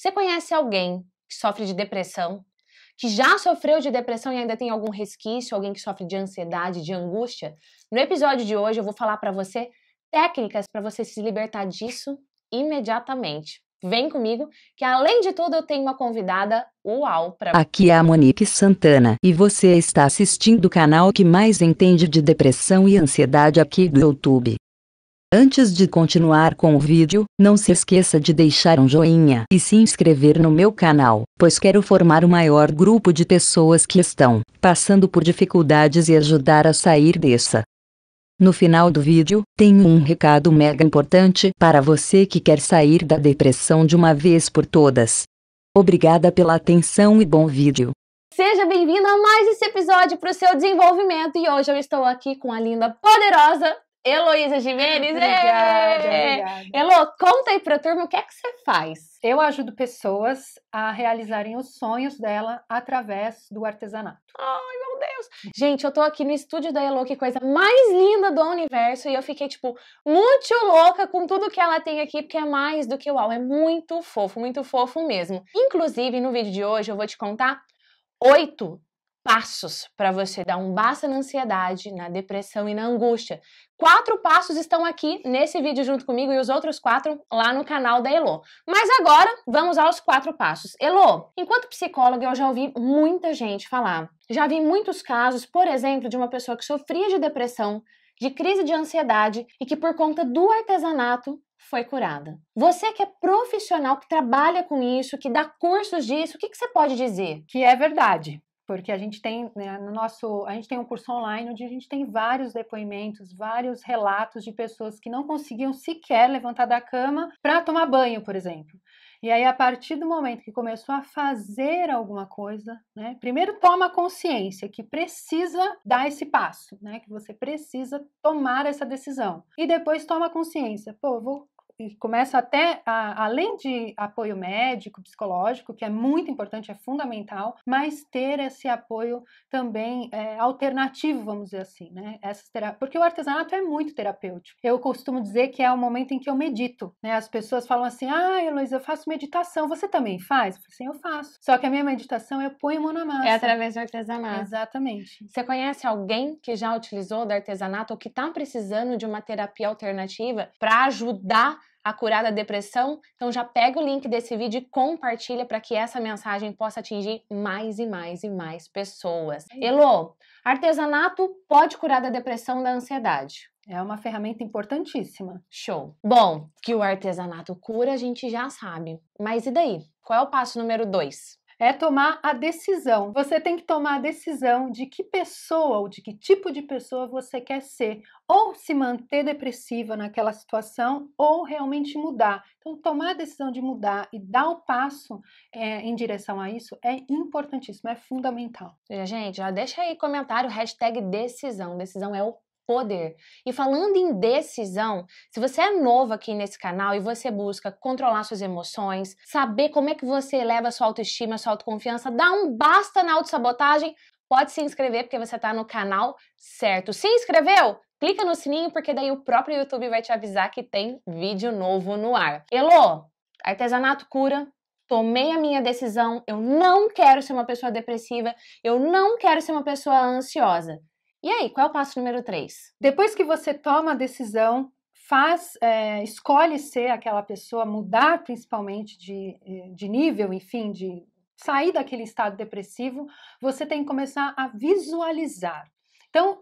Você conhece alguém que sofre de depressão? Que já sofreu de depressão e ainda tem algum resquício, alguém que sofre de ansiedade, de angústia? No episódio de hoje eu vou falar para você técnicas para você se libertar disso imediatamente. Vem comigo, que além de tudo eu tenho uma convidada uau para. Aqui é a Monique Santana e você está assistindo o canal que mais entende de depressão e ansiedade aqui do YouTube. Antes de continuar com o vídeo, não se esqueça de deixar um joinha e se inscrever no meu canal, pois quero formar o maior grupo de pessoas que estão passando por dificuldades e ajudar a sair dessa. No final do vídeo, tenho um recado mega importante para você que quer sair da depressão de uma vez por todas. Obrigada pela atenção e bom vídeo. Seja bem-vindo a mais esse episódio para o seu desenvolvimento e hoje eu estou aqui com a linda, poderosa Heloísa Jimenez. Ah, obrigada, Elo, conta aí para a turma o que é que você faz. Eu ajudo pessoas a realizarem os sonhos dela através do artesanato. Ai, meu Deus! Gente, eu tô aqui no estúdio da Elo, que coisa mais linda do universo, e eu fiquei, tipo, muito louca com tudo que ela tem aqui, porque é mais do que uau, é muito fofo, muito fofo mesmo. Inclusive, no vídeo de hoje eu vou te contar oito passos para você dar um basta na ansiedade, na depressão e na angústia. Quatro passos estão aqui nesse vídeo junto comigo e os outros quatro lá no canal da Elo. Mas agora vamos aos quatro passos. Elo, enquanto psicóloga eu já ouvi muita gente falar. Já vi muitos casos, por exemplo, de uma pessoa que sofria de depressão, de crise de ansiedade e que por conta do artesanato foi curada. Você que é profissional, que trabalha com isso, que dá cursos disso, o que, que você pode dizer? Que é verdade porque a gente tem né, no nosso a gente tem um curso online onde a gente tem vários depoimentos, vários relatos de pessoas que não conseguiam sequer levantar da cama para tomar banho, por exemplo. E aí a partir do momento que começou a fazer alguma coisa, né, primeiro toma consciência que precisa dar esse passo, né, que você precisa tomar essa decisão e depois toma consciência, pô, vou começo até, a, além de apoio médico, psicológico, que é muito importante, é fundamental, mas ter esse apoio também é, alternativo, vamos dizer assim, né? Essas terap... Porque o artesanato é muito terapêutico. Eu costumo dizer que é o momento em que eu medito, né? As pessoas falam assim, ah, Heloísa, eu faço meditação, você também faz? Eu falo assim, eu faço. Só que a minha meditação, eu ponho a mão na massa. É através do artesanato. Exatamente. Você conhece alguém que já utilizou do artesanato ou que está precisando de uma terapia alternativa para ajudar a curar da depressão. Então já pega o link desse vídeo e compartilha para que essa mensagem possa atingir mais e mais e mais pessoas. É Elo, artesanato pode curar da depressão, da ansiedade. É uma ferramenta importantíssima. Show. Bom, que o artesanato cura a gente já sabe. Mas e daí? Qual é o passo número dois? é tomar a decisão. Você tem que tomar a decisão de que pessoa ou de que tipo de pessoa você quer ser, ou se manter depressiva naquela situação, ou realmente mudar. Então, tomar a decisão de mudar e dar o passo é, em direção a isso é importantíssimo, é fundamental. É, gente, já deixa aí comentário, hashtag decisão. Decisão é o poder. E falando em decisão, se você é novo aqui nesse canal e você busca controlar suas emoções, saber como é que você eleva sua autoestima, sua autoconfiança, dá um basta na autossabotagem, pode se inscrever porque você está no canal certo. Se inscreveu? Clica no sininho porque daí o próprio YouTube vai te avisar que tem vídeo novo no ar. Elô, artesanato cura, tomei a minha decisão, eu não quero ser uma pessoa depressiva, eu não quero ser uma pessoa ansiosa. E aí, qual é o passo número 3? Depois que você toma a decisão, faz, é, escolhe ser aquela pessoa, mudar principalmente de, eh, de nível, enfim, de sair daquele estado depressivo, você tem que começar a visualizar. Então,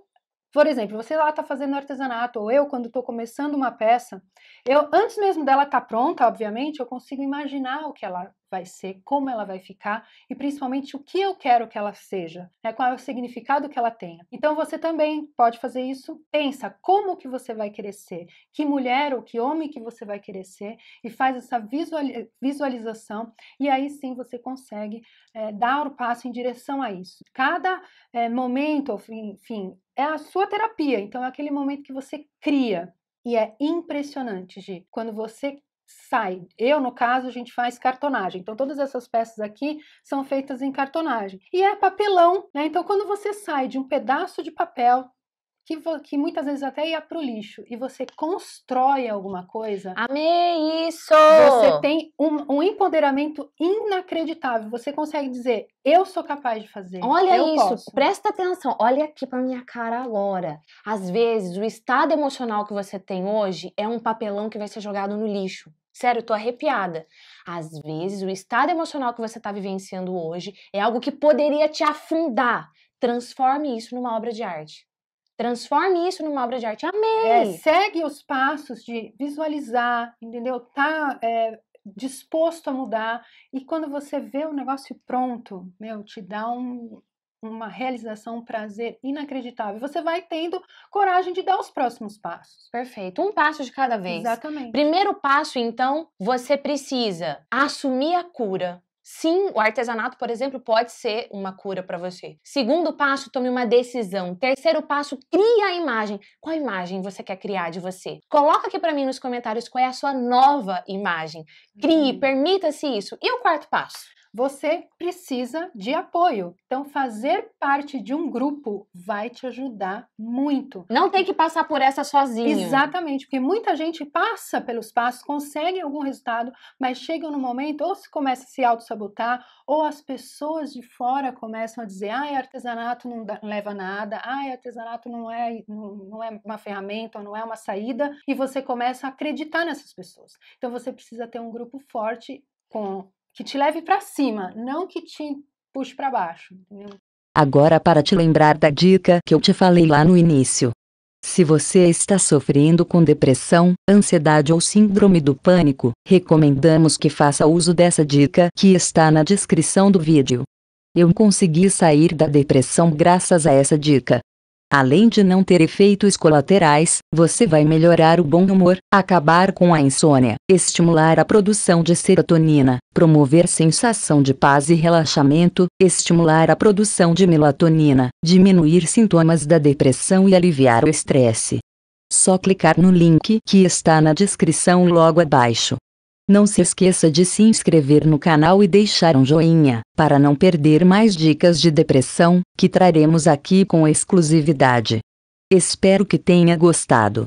por exemplo, você lá está fazendo artesanato, ou eu, quando estou começando uma peça, eu antes mesmo dela estar tá pronta, obviamente, eu consigo imaginar o que ela vai ser, como ela vai ficar e principalmente o que eu quero que ela seja, né? qual é o significado que ela tenha. Então você também pode fazer isso. Pensa como que você vai querer ser, que mulher ou que homem que você vai querer ser e faz essa visualização e aí sim você consegue é, dar o passo em direção a isso. Cada é, momento, enfim, é a sua terapia. Então é aquele momento que você cria. E é impressionante, Gi, quando você sai. Eu, no caso, a gente faz cartonagem. Então, todas essas peças aqui são feitas em cartonagem. E é papelão, né? Então, quando você sai de um pedaço de papel que, que muitas vezes até ia para o lixo e você constrói alguma coisa. Amei isso! Você tem um, um empoderamento inacreditável. Você consegue dizer, eu sou capaz de fazer. Olha eu isso, posso. presta atenção, olha aqui para minha cara agora. Às vezes, o estado emocional que você tem hoje é um papelão que vai ser jogado no lixo. Sério, eu tô arrepiada. Às vezes, o estado emocional que você está vivenciando hoje é algo que poderia te afundar. Transforme isso numa obra de arte. Transforme isso numa obra de arte. Amei! É, segue os passos de visualizar, entendeu? Tá é, disposto a mudar. E quando você vê o negócio pronto, meu, te dá um, uma realização, um prazer inacreditável. Você vai tendo coragem de dar os próximos passos. Perfeito. Um passo de cada vez. Exatamente. Primeiro passo, então, você precisa assumir a cura. Sim, o artesanato, por exemplo, pode ser uma cura para você. Segundo passo, tome uma decisão. Terceiro passo, crie a imagem. Qual imagem você quer criar de você? Coloca aqui para mim nos comentários qual é a sua nova imagem. Crie, uhum. permita-se isso. E o quarto passo? você precisa de apoio. Então, fazer parte de um grupo vai te ajudar muito. Não tem que passar por essa sozinho. Exatamente, porque muita gente passa pelos passos, consegue algum resultado, mas chega no momento ou se começa a se auto-sabotar, ou as pessoas de fora começam a dizer: ah, artesanato não leva nada, ah, artesanato não é, não, não é uma ferramenta, não é uma saída, e você começa a acreditar nessas pessoas. Então, você precisa ter um grupo forte com que te leve para cima, não que te puxe para baixo. Entendeu? Agora, para te lembrar da dica que eu te falei lá no início. Se você está sofrendo com depressão, ansiedade ou síndrome do pânico, recomendamos que faça uso dessa dica que está na descrição do vídeo. Eu consegui sair da depressão graças a essa dica. Além de não ter efeitos colaterais, você vai melhorar o bom humor, acabar com a insônia, estimular a produção de serotonina, promover sensação de paz e relaxamento, estimular a produção de melatonina, diminuir sintomas da depressão e aliviar o estresse. Só clicar no link que está na descrição logo abaixo. Não se esqueça de se inscrever no canal e deixar um joinha, para não perder mais dicas de depressão, que traremos aqui com exclusividade. Espero que tenha gostado.